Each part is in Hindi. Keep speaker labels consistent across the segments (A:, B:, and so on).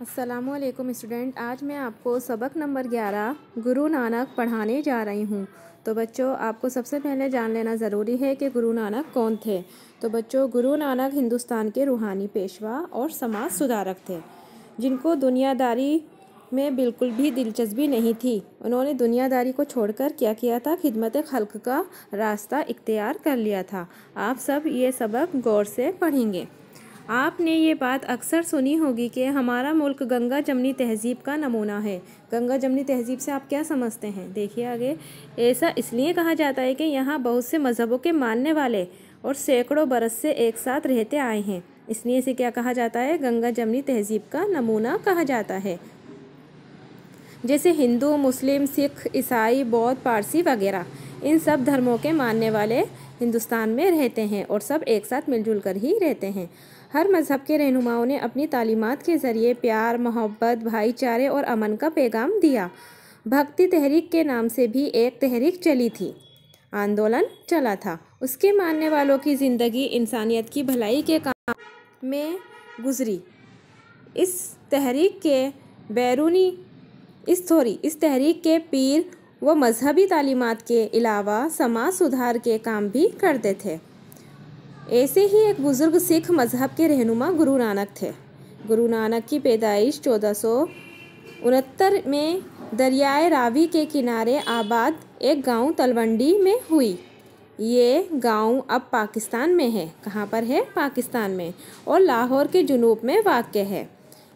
A: असलम स्टूडेंट आज मैं आपको सबक नंबर 11 गुरु नानक पढ़ाने जा रही हूँ तो बच्चों आपको सबसे पहले जान लेना ज़रूरी है कि गुरु नानक कौन थे तो बच्चों गुरु नानक हिंदुस्तान के रूहानी पेशवा और समाज सुधारक थे जिनको दुनियादारी में बिल्कुल भी दिलचस्पी नहीं थी उन्होंने दुनियादारी को छोड़कर क्या किया था खिदमत खल्क का रास्ता इख्तियार कर लिया था आप सब ये सबक गौर से पढ़ेंगे आपने ये बात अक्सर सुनी होगी कि हमारा मुल्क गंगा जमनी तहजीब का नमूना है गंगा जमनी तहजीब से आप क्या समझते हैं देखिए आगे ऐसा इसलिए कहा जाता है कि यहाँ बहुत से मज़हबों के मानने वाले और सैकड़ों बरस से एक साथ रहते आए हैं इसलिए इसे क्या कहा जाता है गंगा जमनी तहजीब का नमूना कहा जाता है जैसे हिंदू मुस्लिम सिख ईसाई बौद्ध पारसी वगैरह इन सब धर्मों के मानने वाले हिंदुस्तान में रहते हैं और सब एक साथ मिलजुल कर ही रहते हैं हर मज़हब के रहनुमाओं ने अपनी तालीमत के ज़रिए प्यार मोहब्बत भाईचारे और अमन का पैगाम दिया भक्ति तहरीक के नाम से भी एक तहरीक चली थी आंदोलन चला था उसके मानने वालों की ज़िंदगी इंसानियत की भलाई के काम में गुजरी इस तहरीक के बैरूनी इस थोरी इस तहरीक के पीर वो मजहबी तालीमत के अलावा समाज सुधार के काम भी करते थे ऐसे ही एक बुज़ुर्ग सिख मज़हब के रहनुमा गुरु नानक थे गुरु नानक की पैदाइश चौदह सौ उनहत्तर में दरियाए रावी के किनारे आबाद एक गांव तलवंडी में हुई ये गांव अब पाकिस्तान में है कहाँ पर है पाकिस्तान में और लाहौर के जुनूब में वाक़ है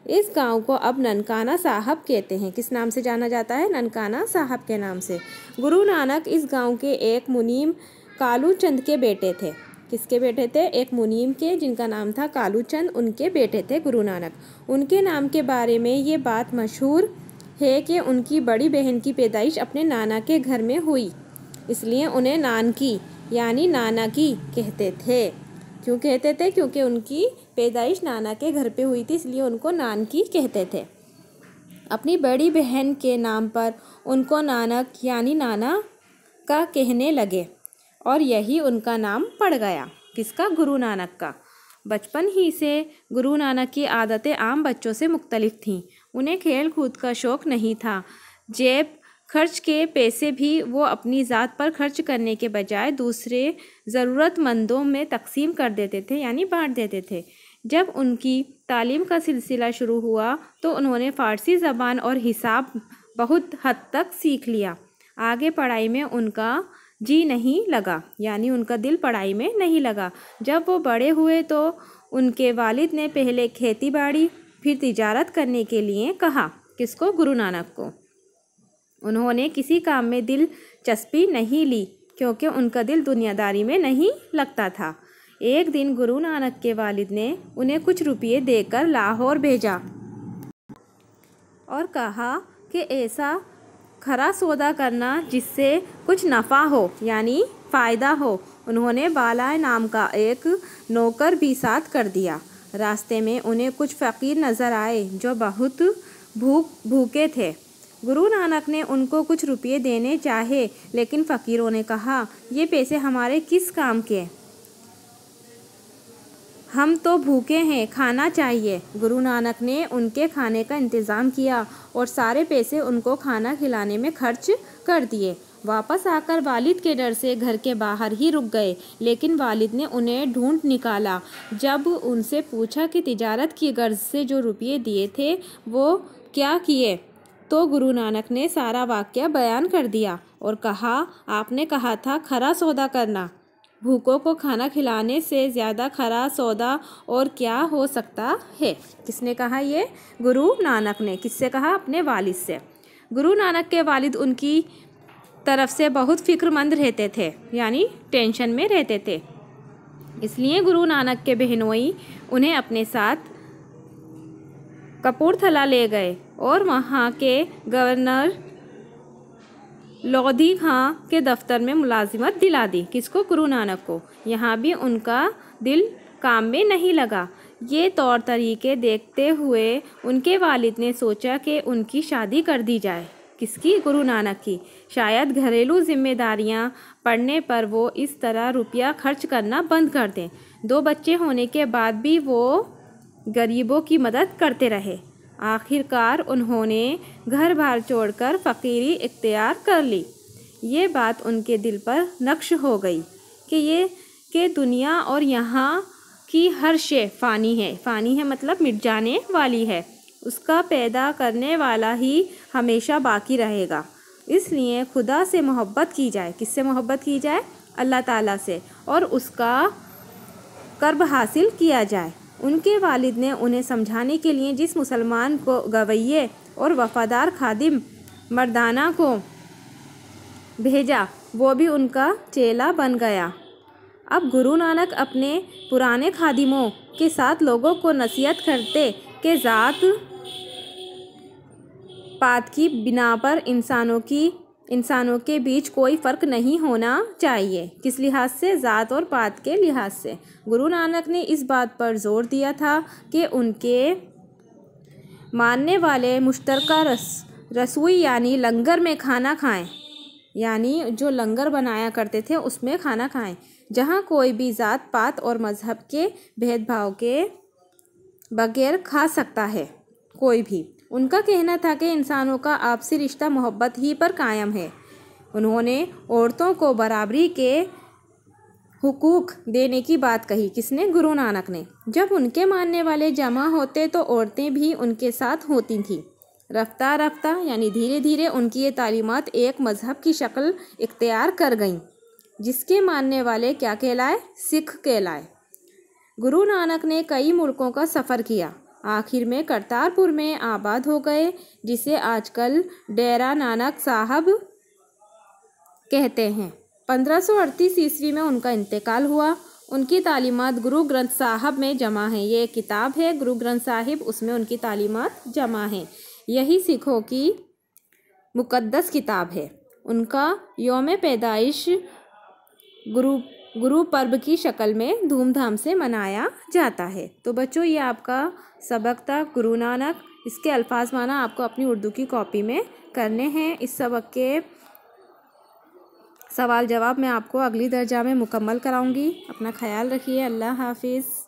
A: इस गांव को अब ननकाना साहब कहते हैं किस नाम से जाना जाता है ननकाना साहब के नाम से गुरु नानक इस गांव के एक मुनीम कालू चंद के बेटे थे किसके बेटे थे एक मुनीम के जिनका नाम था कालू चंद उनके बेटे थे गुरु नानक उनके नाम के बारे में ये बात मशहूर है कि उनकी बड़ी बहन की पैदाइश अपने नाना के घर में हुई इसलिए उन्हें नानकी यानी नाना की कहते थे क्यों कहते थे क्योंकि उनकी पैदाइश नाना के घर पे हुई थी इसलिए उनको नानकी कहते थे अपनी बड़ी बहन के नाम पर उनको नानक यानी नाना का कहने लगे और यही उनका नाम पड़ गया किसका गुरु नानक का बचपन ही से गुरु नानक की आदतें आम बच्चों से मुख्तलिफ थीं उन्हें खेल कूद का शौक़ नहीं था जेब खर्च के पैसे भी वो अपनी ज़ात पर खर्च करने के बजाय दूसरे ज़रूरतमंदों में तकसीम कर देते थे यानी बांट देते थे जब उनकी तालीम का सिलसिला शुरू हुआ तो उन्होंने फ़ारसी ज़बान और हिसाब बहुत हद तक सीख लिया आगे पढ़ाई में उनका जी नहीं लगा यानी उनका दिल पढ़ाई में नहीं लगा जब वो बड़े हुए तो उनके वालिद ने पहले खेती बाड़ी फिर तिजारत करने के लिए कहा किसको गुरु नानक को उन्होंने किसी काम में दिलचस्पी नहीं ली क्योंकि उनका दिल दुनियादारी में नहीं लगता था एक दिन गुरु नानक के वालिद ने उन्हें कुछ रुपये देकर लाहौर भेजा और कहा कि ऐसा खरा सौदा करना जिससे कुछ नफ़ा हो यानी फ़ायदा हो उन्होंने बालाए नाम का एक नौकर भी साथ कर दिया रास्ते में उन्हें कुछ फ़कीर नज़र आए जो बहुत भूख भूखे थे गुरु नानक ने उनको कुछ रुपये देने चाहे लेकिन फ़कीरों ने कहा ये पैसे हमारे किस काम के हम तो भूखे हैं खाना चाहिए गुरु नानक ने उनके खाने का इंतज़ाम किया और सारे पैसे उनको खाना खिलाने में खर्च कर दिए वापस आकर वालिद के डर से घर के बाहर ही रुक गए लेकिन वालिद ने उन्हें ढूंढ निकाला जब उनसे पूछा कि तिजारत की गर्ज से जो रुपये दिए थे वो क्या किए तो गुरु नानक ने सारा वाक्य बयान कर दिया और कहा आपने कहा था खरा सौदा करना भूखों को खाना खिलाने से ज़्यादा खरा सौदा और क्या हो सकता है किसने कहा ये गुरु नानक ने किससे कहा अपने वालिद से गुरु नानक के वालिद उनकी तरफ से बहुत फिक्रमंद रहते थे यानी टेंशन में रहते थे इसलिए गुरु नानक के बहनोई उन्हें अपने साथ कपूरथला ले गए और वहाँ के गवर्नर लोधी खां के दफ्तर में मुलाजिमत दिला दी किसको गुरु नानक को यहाँ भी उनका दिल काम में नहीं लगा ये तौर तरीके देखते हुए उनके वालिद ने सोचा कि उनकी शादी कर दी जाए किसकी गुरु नानक की शायद घरेलू ज़िम्मेदारियाँ पड़ने पर वो इस तरह रुपया खर्च करना बंद कर दें दो बच्चे होने के बाद भी वो गरीबों की मदद करते रहे आखिरकार उन्होंने घर बार छोड़कर फ़कीरी इख्तियार कर ली ये बात उनके दिल पर नक्श हो गई कि ये कि दुनिया और यहाँ की हर शे फ़ानी है फ़ानी है मतलब मिट जाने वाली है उसका पैदा करने वाला ही हमेशा बाकी रहेगा इसलिए खुदा से मोहब्बत की जाए किससे मोहब्बत की जाए अल्लाह ताला से और उसका कर्ब हासिल किया जाए उनके वालिद ने उन्हें समझाने के लिए जिस मुसलमान को गवैये और वफ़ादार खादिम मर्दाना को भेजा वो भी उनका चेला बन गया अब गुरु नानक अपने पुराने खादिमों के साथ लोगों को नसीहत करते कि ज़ात पात की बिना पर इंसानों की इंसानों के बीच कोई फ़र्क नहीं होना चाहिए किस लिहाज से ज़ात और पात के लिहाज से गुरु नानक ने इस बात पर जोर दिया था कि उनके मानने वाले मुश्तरका रस रसोई यानी लंगर में खाना खाएं यानी जो लंगर बनाया करते थे उसमें खाना खाएं जहाँ कोई भी ज़ात पात और मज़हब के भेदभाव के बगैर खा सकता है कोई भी उनका कहना था कि इंसानों का आपसी रिश्ता मोहब्बत ही पर कायम है उन्होंने औरतों को बराबरी के हुकूक देने की बात कही किसने गुरु नानक ने जब उनके मानने वाले जमा होते तो औरतें भी उनके साथ होती थीं रफ्ता रफ्ता यानी धीरे धीरे उनकी ये तालीमत एक मज़हब की शक्ल इख्तियार कर गईं जिसके मानने वाले क्या कहलाए सिख कहलाए गुरु नानक ने कई मुल्कों का सफ़र किया आखिर में करतारपुर में आबाद हो गए जिसे आजकल डेरा नानक साहब कहते हैं पंद्रह सौ ईस्वी में उनका इंतकाल हुआ उनकी तालीमत गुरु ग्रंथ साहब में जमा है ये किताब है गुरु ग्रंथ साहिब उसमें उनकी तालीमत जमा है यही सिखों की मुकद्दस किताब है उनका योम पैदाइश गुरु गुरु पर्व की शक्ल में धूमधाम से मनाया जाता है तो बच्चों ये आपका सबक था गुरु नानक इसके अल्फाज माना आपको अपनी उर्दू की कॉपी में करने हैं इस सबक के सवाल जवाब मैं आपको अगली दर्जा में मुकम्मल कराऊंगी अपना ख्याल रखिए अल्लाह हाफिज़